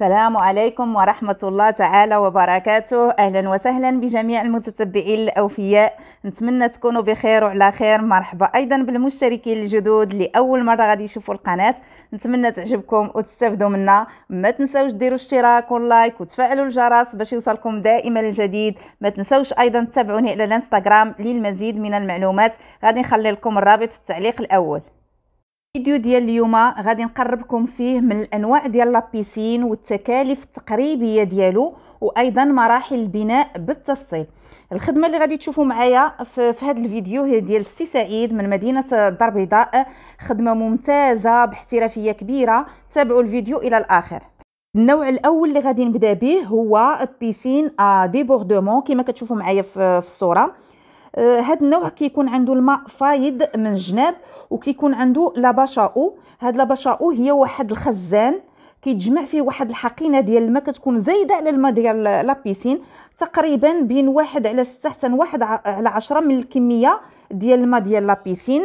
السلام عليكم ورحمة الله تعالى وبركاته أهلا وسهلا بجميع المتتبعين الأوفياء نتمنى تكونوا بخير وعلى خير مرحبا أيضا بالمشتركين الجدود اللي أول مرة غادي يشوفوا القناة نتمنى تعجبكم وتستفدوا منا ما تنسوش ديروا اشتراك واللايك وتفعلوا الجرس باش يوصلكم دائما الجديد ما تنسوش أيضا تتابعوني على الانستغرام للمزيد من المعلومات غادي نخلي لكم الرابط في التعليق الأول الفيديو ديال اليوم غادي نقربكم فيه من الانواع ديال لابيسين والتكاليف التقريبيه ديالو وايضا مراحل البناء بالتفصيل الخدمه اللي غادي تشوفوا معايا في, في هذا الفيديو هي ديال السي سعيد من مدينه الدار البيضاء خدمه ممتازه باحترافيه كبيره تابعوا الفيديو الى الاخر النوع الاول اللي غادي نبدا به هو بيسين آه, ديبوردمون كما كتشوفوا معايا في الصوره هذا آه، النوع كيكون عنده الماء فايض من جناب وكيكون عنده لاباشاو هاد لاباشاو هي واحد الخزان كيتجمع فيه واحد الحقينه ديال الماء كتكون زايده على الماء ديال لابيسين تقريبا بين واحد على ستة حتى واحد على عشرة من الكميه ديال الماء ديال لابيسين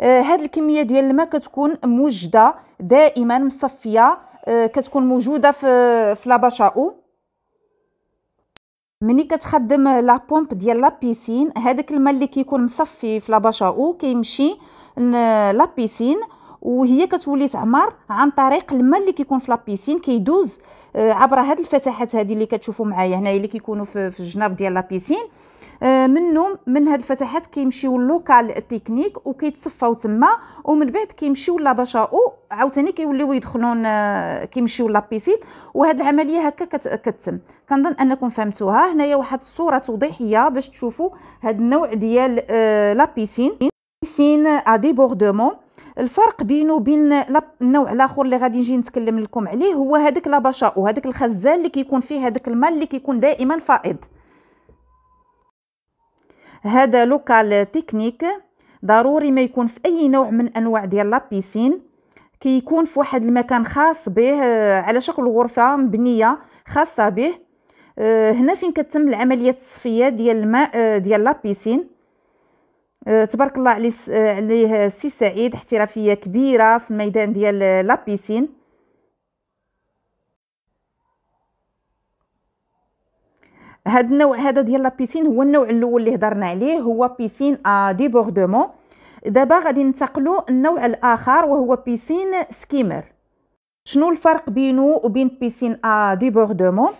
آه، هاد الكميه ديال الماء كتكون موجده دائما مصفيه آه، كتكون موجوده في في لاباشاو مني كتخدم لا بومب ديال لا بيسين هذاك الماء اللي كيكون مصفي في لاباشاو كيمشي لا بيسين وهي كتولي تعمر عن طريق الماء اللي كيكون في لابيسين كيدوز آه، عبر هاد الفتحات هذه اللي كتشوفوا معايا هنايا اللي كيكونوا في, في الجناب ديال لابيسين آه، منهم من هاد الفتحات كيمشيو لوكال تكنيك وكيتصفاو تما ومن بعد كيمشيو او عاوتاني كيوليو يدخلون آه، كيمشيو لابيسين وهاد العمليه هكا كتتم كنظن انكم فهمتوها هنايا واحد الصوره توضيحيه باش تشوفوا هاد النوع ديال لابيسين بيسين ا ديبوردمون الفرق بينه وبين النوع الاخر اللي غادي نجي نتكلم لكم عليه هو هذاك لابشاء وهذاك الخزان اللي كيكون فيه هذاك الماء اللي كيكون دائما فائض هذا لوكال تكنيك ضروري ما يكون في اي نوع من انواع ديال لابيسين كيكون في واحد المكان خاص به آه، على شكل غرفه مبنيه خاصه به آه، هنا فين كتم العمليه التصفيه ديال الماء آه، ديال لابيسين أه، تبارك الله عليه أه، عليه السي سعيد احترافيه كبيره في الميدان ديال لابيسين هاد النوع هذا ديال لابيسين هو النوع الاول اللي هضرنا عليه هو بيسين ا آه، ديبوردمون دابا غادي ننتقلوا النوع الاخر وهو بيسين سكيمر شنو الفرق بينه وبين بيسين ا ديبوردمون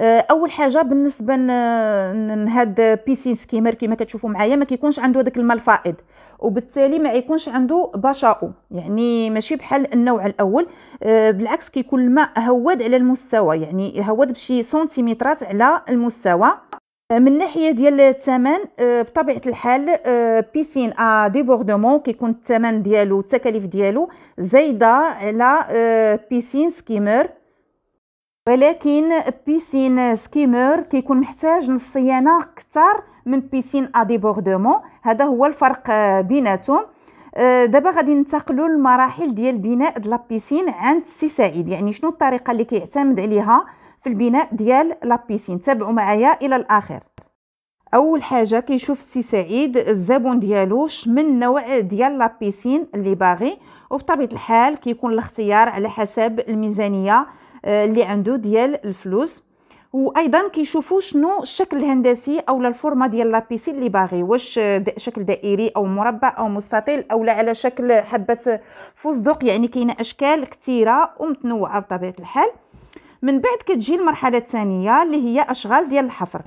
آه، اول حاجه بالنسبه لهاد بيسين سكيمر كما كتشوفوا معايا ما كيكونش عنده هذاك الماء الفائض وبالتالي ما يكونش عنده بشاؤه يعني ماشي بحال النوع الاول آه، بالعكس كيكون الماء هواد على المستوى يعني هواد بشي سنتيمترات على المستوى آه، من ناحيه ديال الثمن بطبيعه الحال بيسين ا ديبوردمون كيكون الثمن ديالو التكاليف ديالو زايده على بيسين سكيمر ولكن بيسين سكيمور كيكون محتاج للصيانه اكثر من بيسين اديبوردومون هذا هو الفرق بيناتهم أه، دابا غادي ننتقلوا للمراحل ديال بناء لا لابيسين عند السي سعيد يعني شنو الطريقه اللي كيعتمد عليها في البناء ديال لابيسين تابعوا معايا الى الاخر اول حاجه كيشوف السي سعيد الزبون ديالو من نوع ديال لابيسين اللي باغي وبطبيعه الحال كيكون الاختيار على حسب الميزانيه آه، اللي عنده ديال الفلوس وايضا كيشوفوا شنو الشكل الهندسي او الفورما ديال لابيسي اللي باغي واش آه، شكل دائري او مربع او مستطيل او لا على شكل حبه فستق يعني كاينه اشكال كثيره ومتنوعه بطبيعه الحال من بعد كتجي المرحله الثانيه اللي هي اشغال ديال الحفر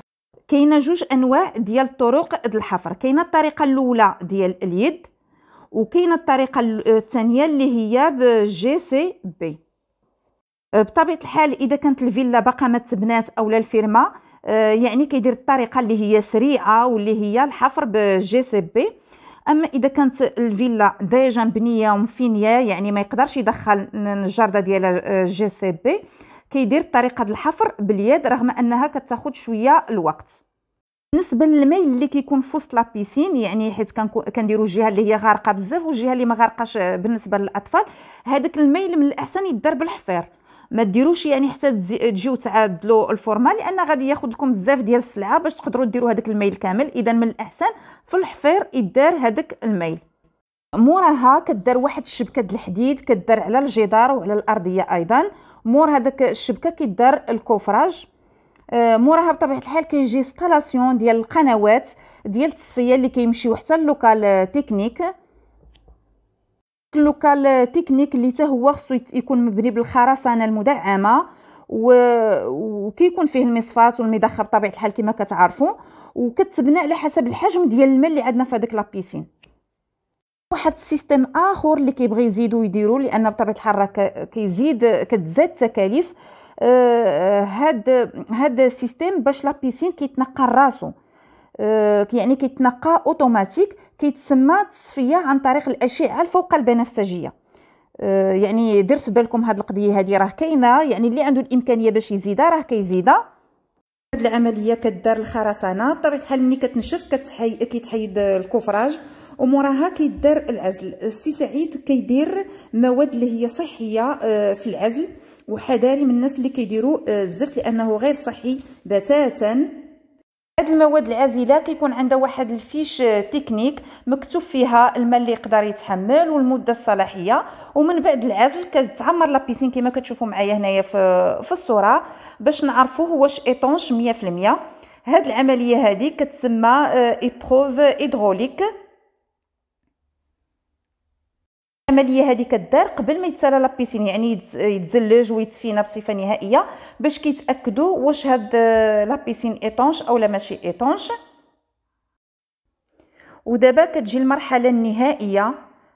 كاينه جوج انواع ديال الطرق ديال الحفر كاينه الطريقه الاولى ديال اليد وكاينه الطريقه آه، الثانيه اللي هي بجي سي بي أه، بطبيعه الحال اذا كانت الفيلا باقا ما تبنات اولا الفيرما أه، يعني كيدير الطريقه اللي هي سريعه واللي هي الحفر بالجي سي بي اما اذا كانت الفيلا ديجا مبنيه ومفينيه يعني ما يقدرش يدخل الجرده ديالها أه، جي سي بي كيدير طريقه الحفر باليد رغم انها كتاخذ شويه الوقت بالنسبه للمي اللي كيكون في وسط لابيسين يعني حيت كنديروا الجهه اللي هي غارقه بزاف والجهه اللي ما غارقاش بالنسبه للاطفال هذاك الميل من الاحسن يدار بالحفير ما ديروش يعني حتى تجيو تعادلوا الفورما لان غادي ياخذ لكم بزاف ديال السلعه باش تقدروا ديروا هذاك الميل كامل اذا من الاحسن في الحفير يدار هذاك الميل موراها كدار واحد الشبكه د الحديد كدار على الجدار وعلى الارضيه ايضا مور هذاك الشبكه كيدار الكوفراج آه، موراها بطبيعه الحال كيجي انستالاسيون ديال القنوات ديال التصفيه اللي كيمشيو حتى لوكال تكنيك لوكال تكنيك اللي حتى هو خصو يكون مبني بالخرسانه المدعمه و... وكيكون فيه المصفات والمدخر بطبيعه الحال كما كتعرفوا وكتبنى على حسب الحجم ديال الماء اللي عندنا في هذيك لابيسين واحد السيستم اخر اللي كيبغي يزيدوا يديروا لان بطبيعه الحال راه كيزيد كتزاد التكاليف آه، آه، هاد هاد السيستم باش لابيسين كيتنقى راسو آه، يعني كيتنقى اوتوماتيك كيتسمى التصفيه عن طريق الاشعه الفوق البنفسجيه أه يعني درت بالكم هاد القضيه هادي راه كاينه يعني اللي عنده الامكانيه باش يزيدها راه كيزيدها هاد العمليه كدار الخرسانه بطبيعه الحال ملي كتنشف كتحي كيتحيد الكفراج وموراها كيدار العزل السي سعيد كيدير مواد اللي هي صحيه آه، في العزل وحذاري من الناس اللي كيديروا آه، الزفت لانه غير صحي بتاتا هاد المواد العازله كيكون عندها واحد الفيش تكنيك مكتوب فيها الماء اللي يقدر يتحمل والمده الصلاحيه ومن بعد العزل كتعمر لابيسين كما كتشوفوا معايا هنايا في في الصوره باش نعرفوه واش ايطونش 100% هاد العمليه هذه كتسمى ايبروف آه، هيدروليك العمليه هذه كدار قبل ما يتسالى لابيسين يعني يتزلج ويتفينا بصفه نهائيه باش كيتاكدوا واش هاد آه، لابيسين ايطونش اولا ماشي ايطونش ودابا كتجي المرحله النهائيه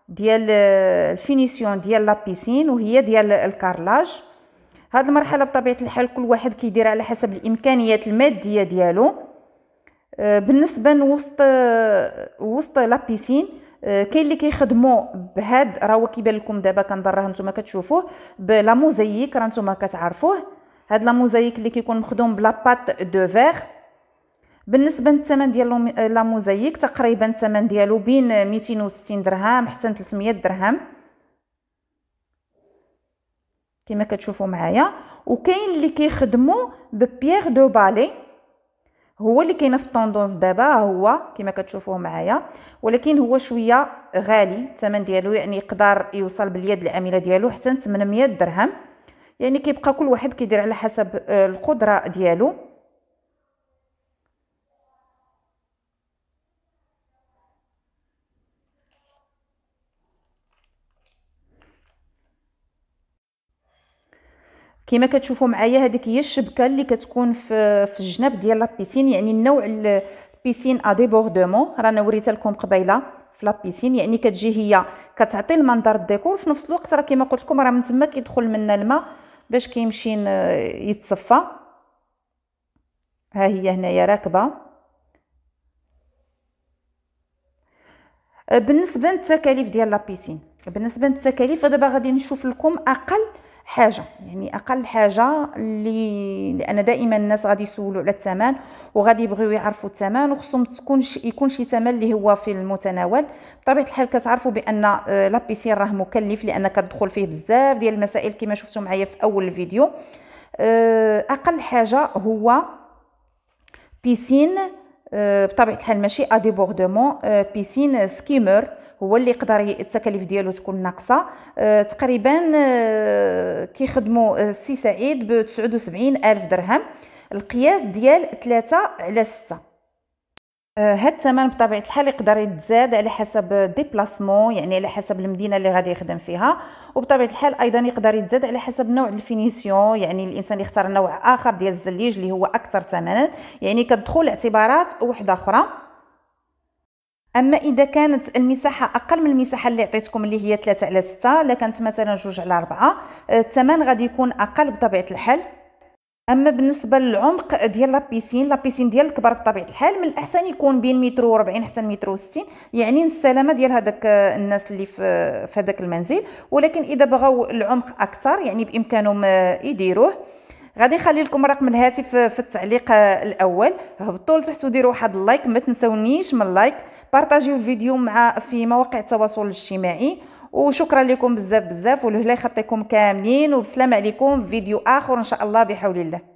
ديال آه، الفينيسيون ديال لابيسين وهي ديال الكارلاج هاد المرحله بطبيعه الحال كل واحد كيدير على حسب الامكانيات الماديه ديالو آه، بالنسبه لوسط وسط لابيسين آه، كاين اللي كيخدموا بهاد هو كيبان لكم دابا كنظن راه نتوما كتشوفوه بلا موزايك راه نتوما كتعرفوه هاد لا موزايك اللي كيكون مخدوم بلا بات دو فيغ بالنسبه للثمن ديال آه، لا موزايك تقريبا الثمن ديالو بين 260 درهم حتى 300 درهم كما كتشوفوا معايا وكاين اللي كيخدموا ببيير دو بالي هو اللي كاين في الطوندونس دابا هو كما كتشوفوه معايا ولكن هو شويه غالي الثمن ديالو يعني يقدر يوصل باليد العامله ديالو حتى 800 درهم يعني كيبقى كل واحد كيدير على حسب آه، القدره ديالو كما كتشوفوا معايا هذيك هي الشبكه اللي كتكون في في الجناب ديال لابيسين يعني النوع البيسين ا ديبوردمون رانا وريتها لكم قبيله في لابيسين يعني كتجي هي كتعطي المنظر الديكور في نفس الوقت راه كما قلت لكم راه من تما كيدخل منا الماء باش كيمشي يتصفى ها هي هنايا راكبه بالنسبه للتكاليف ديال لابيسين بالنسبه للتكاليف دابا غادي نشوف لكم اقل حاجه يعني اقل حاجه اللي لان دائما الناس غادي يسولوا على الثمن وغادي يبغيو يعرفوا الثمن وخصهم تكون يكون شي ثمن اللي هو في المتناول بطبيعه الحال كتعرفوا بان آه، لابيسين راه مكلف لان كتدخل فيه بزاف ديال المسائل كما شفتوا معايا في اول الفيديو آه، اقل حاجه هو بيسين آه، بطبيعه الحال ماشي ديبوردمون بيسين سكيمر هو اللي يقدر التكاليف ديالو تكون ناقصه أه تقريبا أه كيخدموا السي أه، سعيد ب 79 الف درهم القياس ديال 3 على 6 أه، هاد الثمن بطبيعه الحال يقدر يتزاد على حسب ديبلاسمون يعني على حسب المدينه اللي غادي يخدم فيها وبطبيعه الحال ايضا يقدر يتزاد على حسب نوع الفينيسيون يعني الانسان يختار نوع اخر ديال الزليج اللي هو اكثر ثمنا يعني كتدخل اعتبارات واحده اخرى اما اذا كانت المساحه اقل من المساحه اللي عطيتكم اللي هي 3 على 6 الا كانت مثلا 2 على 4 آه، الثمن غادي يكون اقل بطبيعه الحال اما بالنسبه للعمق ديال لابيسين لابيسين ديال الكبر بطبيعه الحال من الاحسن يكون بين متر و40 حتى متر و60 يعني السلامه ديال هذاك آه، الناس اللي في في هذاك المنزل ولكن اذا بغاو العمق اكثر يعني بامكانهم آه، يديروه غادي نخلي لكم رقم الهاتف في التعليق الاول هبطوا لتحت وديروا واحد اللايك ما تنساونيش من اللايك بارطاجيو الفيديو مع في مواقع التواصل الاجتماعي وشكرا لكم بزاف بزاف والهلا يخطيكم كاملين وبسلام عليكم فيديو اخر ان شاء الله بحول الله